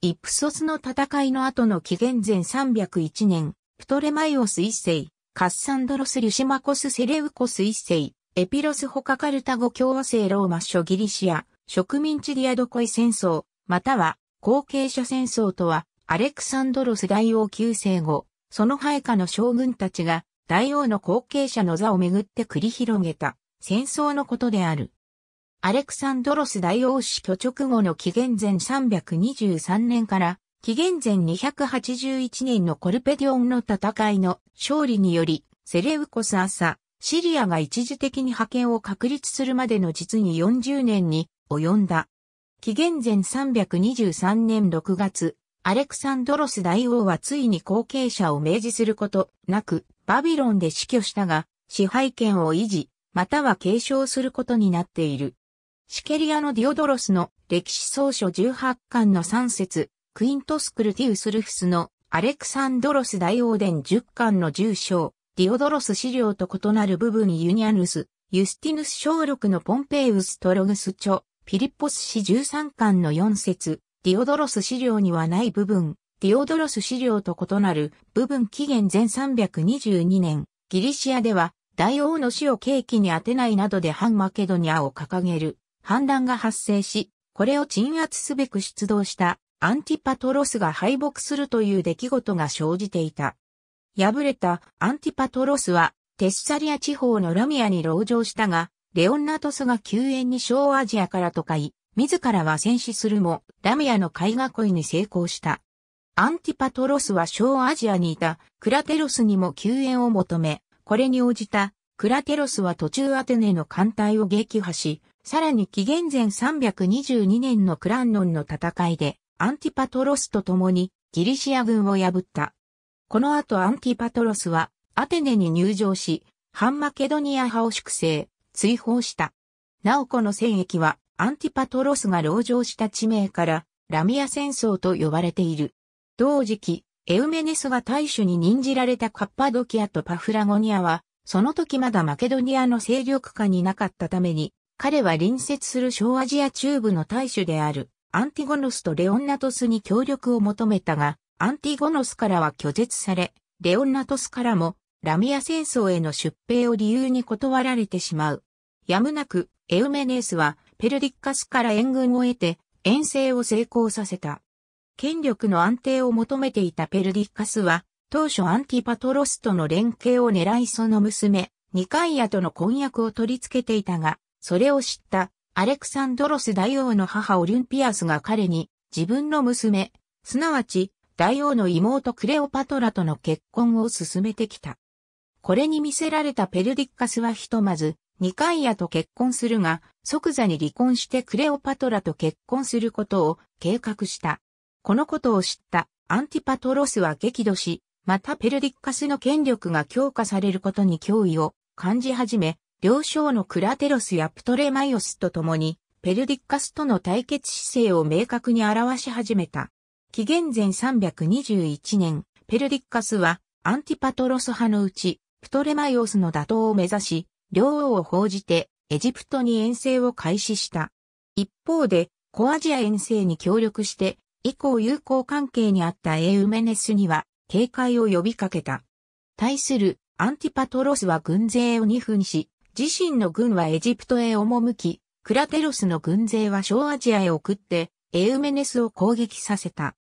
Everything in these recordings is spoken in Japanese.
イプソスの戦いの後の紀元前301年、プトレマイオス一世、カッサンドロス・リュシマコス・セレウコス一世、エピロス・ホカカルタゴ共和制ローマ諸ギリシア、植民地ディアドコイ戦争、または後継者戦争とは、アレクサンドロス大王旧世後、その配下の将軍たちが大王の後継者の座をめぐって繰り広げた戦争のことである。アレクサンドロス大王死去直後の紀元前323年から紀元前281年のコルペディオンの戦いの勝利により、セレウコス朝、シリアが一時的に覇権を確立するまでの実に40年に及んだ。紀元前323年6月、アレクサンドロス大王はついに後継者を明示することなく、バビロンで死去したが、支配権を維持、または継承することになっている。シケリアのディオドロスの歴史総書18巻の3節、クイントスクルティウスルフスのアレクサンドロス大王伝10巻の10章、ディオドロス資料と異なる部分ユニアヌス、ユスティヌス小6のポンペイウストログス著、ピリッポス史13巻の4節、ディオドロス資料にはない部分、ディオドロス資料と異なる部分紀元前322年、ギリシアでは大王の死を契機に当てないなどで反マケドニアを掲げる反乱が発生し、これを鎮圧すべく出動したアンティパトロスが敗北するという出来事が生じていた。敗れたアンティパトロスはテッサリア地方のラミアに籠城したが、レオンナトスが救援に小アジアからとかい、自らは戦死するも、ラミアの海画恋に成功した。アンティパトロスは小アジアにいたクラテロスにも救援を求め、これに応じたクラテロスは途中アテネの艦隊を撃破し、さらに紀元前322年のクランノンの戦いで、アンティパトロスと共にギリシア軍を破った。この後アンティパトロスはアテネに入城し、反マケドニア派を粛清、追放した。なおこの戦役はアンティパトロスが籠城した地名からラミア戦争と呼ばれている。同時期、エウメネスが大衆に任じられたカッパドキアとパフラゴニアは、その時まだマケドニアの勢力下になかったために、彼は隣接する小アジア中部の大主であるアンティゴノスとレオンナトスに協力を求めたが、アンティゴノスからは拒絶され、レオンナトスからもラミア戦争への出兵を理由に断られてしまう。やむなくエウメネースはペルディッカスから援軍を得て遠征を成功させた。権力の安定を求めていたペルディッカスは、当初アンティパトロスとの連携を狙いその娘、ニカイアとの婚約を取り付けていたが、それを知ったアレクサンドロス大王の母オリュンピアスが彼に自分の娘、すなわち大王の妹クレオパトラとの結婚を進めてきた。これに見せられたペルディッカスはひとまず、ニカイアと結婚するが、即座に離婚してクレオパトラと結婚することを計画した。このことを知ったアンティパトロスは激怒し、またペルディッカスの権力が強化されることに脅威を感じ始め、両将のクラテロスやプトレマイオスと共に、ペルディッカスとの対決姿勢を明確に表し始めた。紀元前321年、ペルディッカスは、アンティパトロス派のうち、プトレマイオスの打倒を目指し、両王を報じて、エジプトに遠征を開始した。一方で、コアジア遠征に協力して、以降友好関係にあったエウメネスには、警戒を呼びかけた。対する、アンティパトロスは軍勢を二分し、自身の軍はエジプトへ赴き、クラテロスの軍勢は小アジアへ送って、エウメネスを攻撃させた。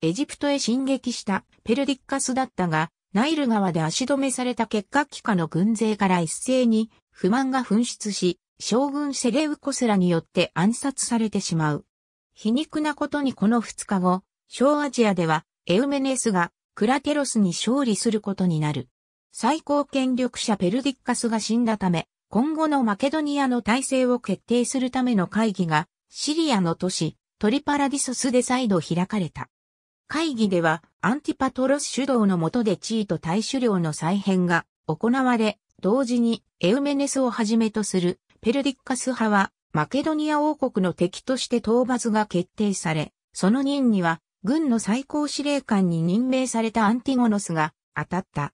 エジプトへ進撃したペルディッカスだったが、ナイル川で足止めされた結果帰化の軍勢から一斉に不満が噴出し、将軍セレウコスラによって暗殺されてしまう。皮肉なことにこの2日後、小アジアではエウメネスがクラテロスに勝利することになる。最高権力者ペルディッカスが死んだため、今後のマケドニアの体制を決定するための会議が、シリアの都市、トリパラディソスで再度開かれた。会議では、アンティパトロス主導の下で地位と大衆領の再編が行われ、同時にエウメネスをはじめとするペルディッカス派は、マケドニア王国の敵として討伐が決定され、その任には、軍の最高司令官に任命されたアンティゴノスが当たった。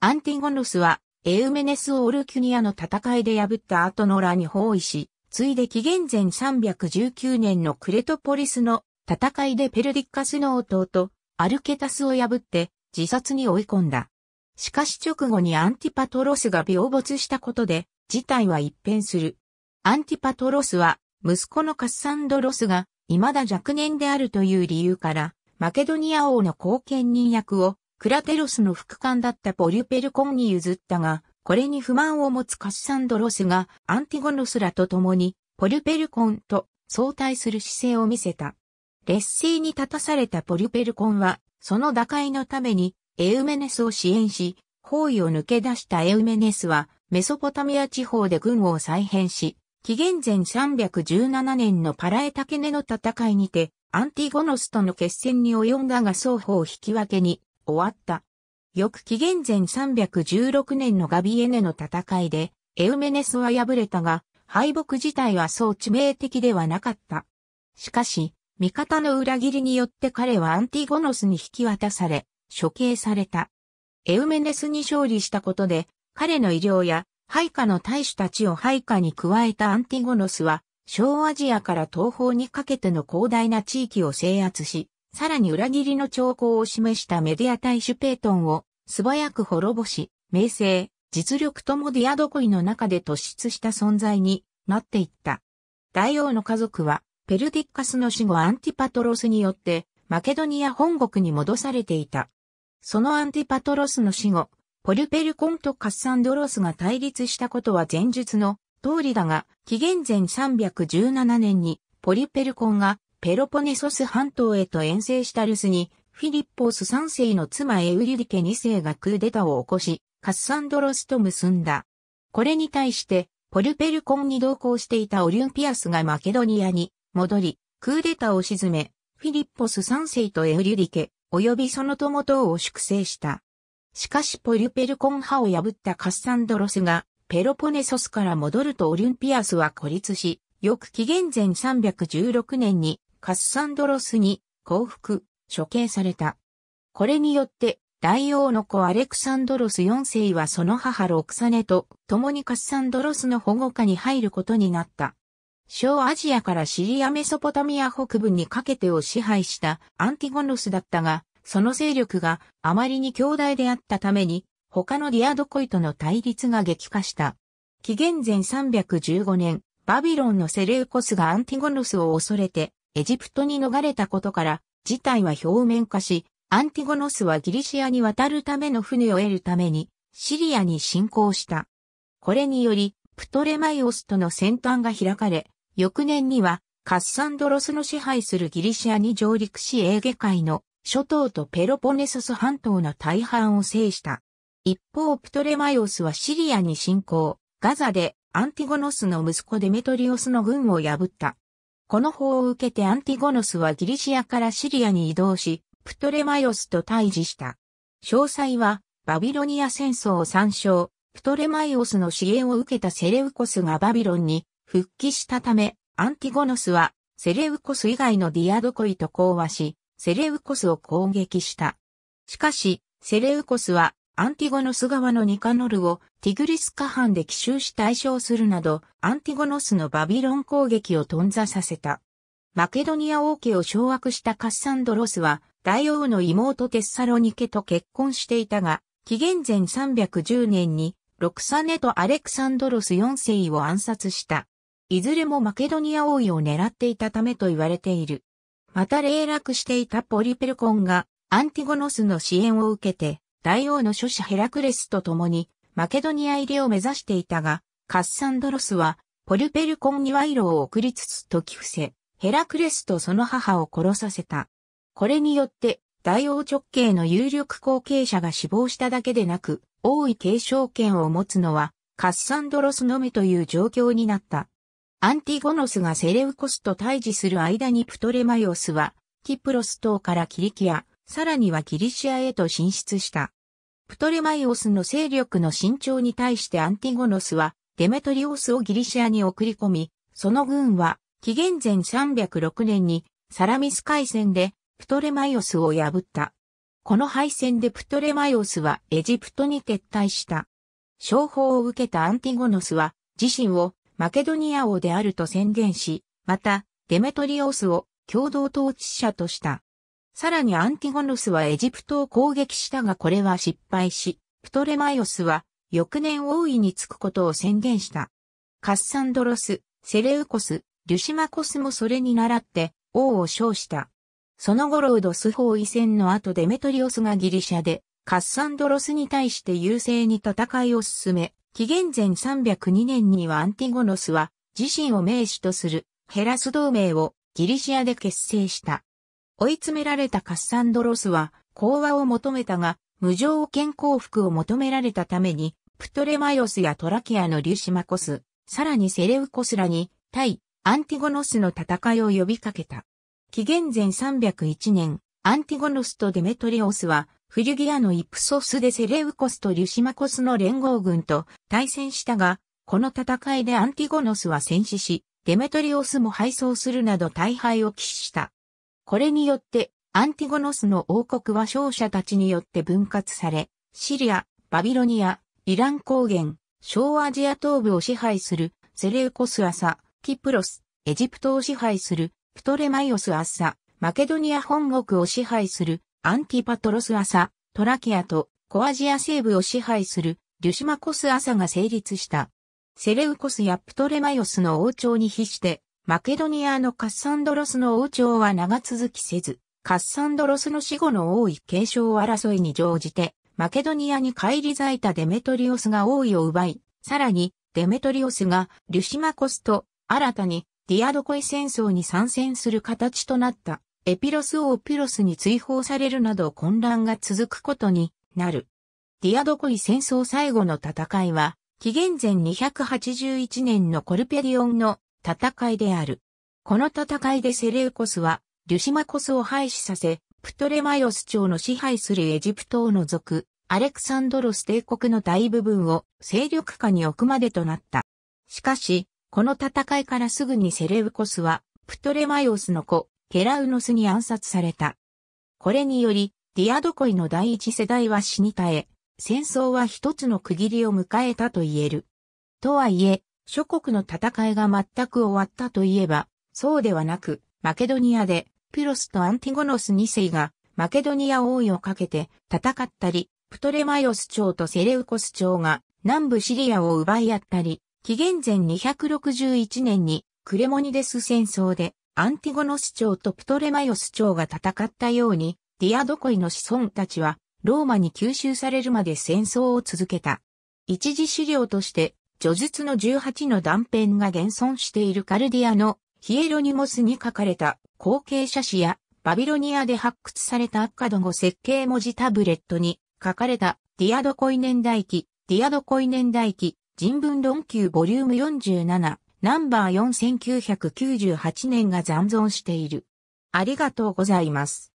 アンティゴノスはエウメネスオールキュニアの戦いで破った後のラに包囲し、ついで紀元前319年のクレトポリスの戦いでペルディッカスの弟アルケタスを破って自殺に追い込んだ。しかし直後にアンティパトロスが病没したことで事態は一変する。アンティパトロスは息子のカッサンドロスが未だ若年であるという理由からマケドニア王の後見人役をクラテロスの副官だったポリュペルコンに譲ったが、これに不満を持つカシサンドロスがアンティゴノスらと共にポリュペルコンと相対する姿勢を見せた。劣勢に立たされたポリュペルコンは、その打開のためにエウメネスを支援し、包囲を抜け出したエウメネスは、メソポタミア地方で軍を再編し、紀元前317年のパラエタケネの戦いにて、アンティゴノスとの決戦に及んだが双方引き分けに終わった。翌紀元前316年のガビエネの戦いで、エウメネスは敗れたが、敗北自体はそう致命的ではなかった。しかし、味方の裏切りによって彼はアンティゴノスに引き渡され、処刑された。エウメネスに勝利したことで、彼の医療や、配下の大使たちを配下に加えたアンティゴノスは、小アジアから東方にかけての広大な地域を制圧し、さらに裏切りの兆候を示したメディア大主ペートンを素早く滅ぼし、名声、実力ともディアドコイの中で突出した存在になっていった。大王の家族は、ペルディッカスの死後アンティパトロスによって、マケドニア本国に戻されていた。そのアンティパトロスの死後、ポュペルコンとカッサンドロスが対立したことは前述の通りだが、紀元前317年にポリペルコンがペロポネソス半島へと遠征したルスに、フィリッポス3世の妻エウリュリケ2世がクーデタを起こし、カッサンドロスと結んだ。これに対して、ポルペルコンに同行していたオリュンピアスがマケドニアに戻り、クーデタを沈め、フィリッポス3世とエウリュリケ、及びその友党を粛清した。しかしポルペルコン派を破ったカッサンドロスが、ペロポネソスから戻るとオリュンピアスは孤立し、翌紀元前316年にカッサンドロスに降伏、処刑された。これによって、大王の子アレクサンドロス4世はその母ロクサネと共にカッサンドロスの保護下に入ることになった。小アジアからシリアメソポタミア北部にかけてを支配したアンティゴノスだったが、その勢力があまりに強大であったために、他のディアドコイとの対立が激化した。紀元前315年、バビロンのセレウコスがアンティゴノスを恐れて、エジプトに逃れたことから、事態は表面化し、アンティゴノスはギリシアに渡るための船を得るために、シリアに侵攻した。これにより、プトレマイオスとの戦端が開かれ、翌年には、カッサンドロスの支配するギリシアに上陸しエーゲ海の諸島とペロポネソス半島の大半を制した。一方、プトレマイオスはシリアに侵攻、ガザでアンティゴノスの息子デメトリオスの軍を破った。この法を受けてアンティゴノスはギリシアからシリアに移動し、プトレマイオスと対峙した。詳細は、バビロニア戦争を参照、プトレマイオスの支援を受けたセレウコスがバビロンに復帰したため、アンティゴノスはセレウコス以外のディアドコイと講和し、セレウコスを攻撃した。しかし、セレウコスはアンティゴノス側のニカノルをティグリス河畔で奇襲し対象するなど、アンティゴノスのバビロン攻撃を頓挫させた。マケドニア王家を掌握したカッサンドロスは、大王の妹テッサロニケと結婚していたが、紀元前310年に、ロクサネとアレクサンドロス4世を暗殺した。いずれもマケドニア王位を狙っていたためと言われている。また霊落していたポリペルコンがアンティゴノスの支援を受けて大王の諸子ヘラクレスと共に、マケドニア入りを目指していたが、カッサンドロスは、ポルペルコンに賄賂を送りつつ解き伏せ、ヘラクレスとその母を殺させた。これによって、大王直系の有力後継者が死亡しただけでなく、王位継承権を持つのは、カッサンドロスのみという状況になった。アンティゴノスがセレウコスと対峙する間にプトレマイオスは、キプロス島からキリキア、さらにはキリシアへと進出した。プトレマイオスの勢力の伸長に対してアンティゴノスはデメトリオスをギリシアに送り込み、その軍は紀元前306年にサラミス海戦でプトレマイオスを破った。この敗戦でプトレマイオスはエジプトに撤退した。商法を受けたアンティゴノスは自身をマケドニア王であると宣言し、またデメトリオスを共同統治者とした。さらにアンティゴノスはエジプトを攻撃したがこれは失敗し、プトレマイオスは翌年王位につくことを宣言した。カッサンドロス、セレウコス、リュシマコスもそれに倣って王を称した。その後ロードス包囲戦の後デメトリオスがギリシャでカッサンドロスに対して優勢に戦いを進め、紀元前302年にはアンティゴノスは自身を名手とするヘラス同盟をギリシアで結成した。追い詰められたカッサンドロスは、講和を求めたが、無条件降伏を求められたために、プトレマイオスやトラキアのリュシマコス、さらにセレウコスらに、対、アンティゴノスの戦いを呼びかけた。紀元前301年、アンティゴノスとデメトリオスは、フリュギアのイプソスでセレウコスとリュシマコスの連合軍と対戦したが、この戦いでアンティゴノスは戦死し、デメトリオスも敗走するなど大敗を喫した。これによって、アンティゴノスの王国は勝者たちによって分割され、シリア、バビロニア、イラン高原、小アジア東部を支配するセレウコスアサ、キプロス、エジプトを支配するプトレマイオスアサ、マケドニア本国を支配するアンティパトロスアサ、トラキアとコアジア西部を支配するリュシマコスアサが成立した。セレウコスやプトレマイオスの王朝に比してマケドニアのカッサンドロスの王朝は長続きせず、カッサンドロスの死後の王位継承争いに乗じて、マケドニアに返り咲いたデメトリオスが王位を奪い、さらにデメトリオスがリュシマコスと新たにディアドコイ戦争に参戦する形となったエピロス王ピロスに追放されるなど混乱が続くことになる。ディアドコイ戦争最後の戦いは、紀元前281年のコルペディオンの戦いである。この戦いでセレウコスは、リュシマコスを廃止させ、プトレマイオス朝の支配するエジプトを除く、アレクサンドロス帝国の大部分を勢力下に置くまでとなった。しかし、この戦いからすぐにセレウコスは、プトレマイオスの子、ケラウノスに暗殺された。これにより、ディアドコイの第一世代は死に絶え、戦争は一つの区切りを迎えたと言える。とはいえ、諸国の戦いが全く終わったといえば、そうではなく、マケドニアで、ピロスとアンティゴノス2世が、マケドニア王位をかけて戦ったり、プトレマイオス朝とセレウコス朝が南部シリアを奪い合ったり、紀元前261年にクレモニデス戦争でアンティゴノス朝とプトレマイオス朝が戦ったように、ディアドコイの子孫たちはローマに吸収されるまで戦争を続けた。一時資料として序述の18の断片が現存しているカルディアのヒエロニモスに書かれた後継写真やバビロニアで発掘されたアッカド語設計文字タブレットに書かれたディアドコイネン大記、ディアドコイネン大記、人文論級ボリューム47、ナンバー4998年が残存している。ありがとうございます。